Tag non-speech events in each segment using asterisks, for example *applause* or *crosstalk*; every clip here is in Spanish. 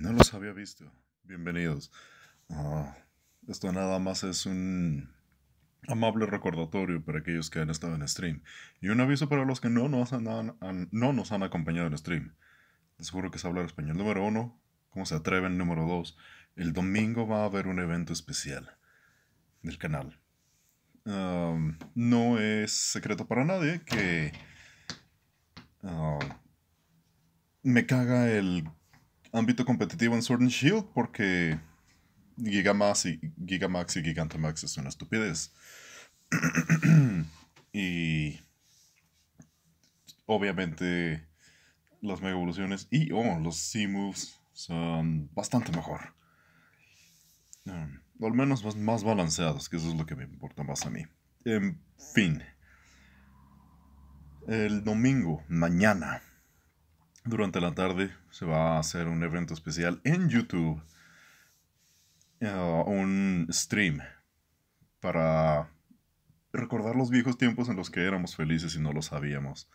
no los había visto. Bienvenidos. Ah, esto nada más es un amable recordatorio para aquellos que han estado en stream y un aviso para los que no nos han, acompañado en stream. Les juro que es hablar español número uno. ¿Cómo se atreven? Número dos. El domingo va a haber un evento especial del canal. no es secreto para nadie que ah, me caga el ámbito competitivo en Sword and Shield porque Gigamax y, Gigamax y Gigantamax es una estupidez. *clears throat* y obviamente las mega evoluciones y oh, los C-moves son bastante mejor. Em, al menos más, más balanceados, que eso es lo que me importa más a mí. En fin. El domingo, mañana, durante la tarde se va a hacer un evento especial en YouTube, eh, un stream para recordar los viejos tiempos en los que éramos felices y no lo sabíamos.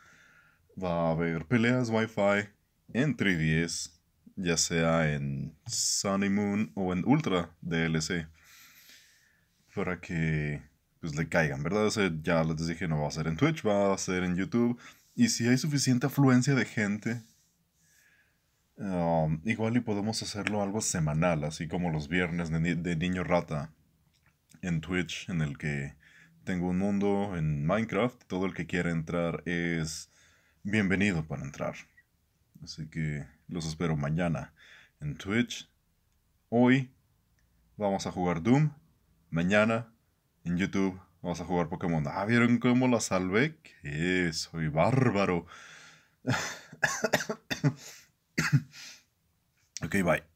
Va a haber peleas Wi-Fi en 3DS, ya sea en Sunny Moon o en Ultra DLC, para que pues le caigan, ¿verdad? ya les dije, no va a ser en Twitch, va a ser en YouTube. Y si hay suficiente afluencia de gente Um, igual y podemos hacerlo algo semanal, así como los viernes de, Niño Rata en Twitch, en el que tengo un mundo en Minecraft. Todo el que quiera entrar es bienvenido para entrar. Así que los espero mañana en Twitch. Hoy vamos a jugar Doom. Mañana en YouTube vamos a jugar Pokémon. Ah, ¿vieron cómo la salvé? soy bárbaro. *coughs* *coughs* ルい。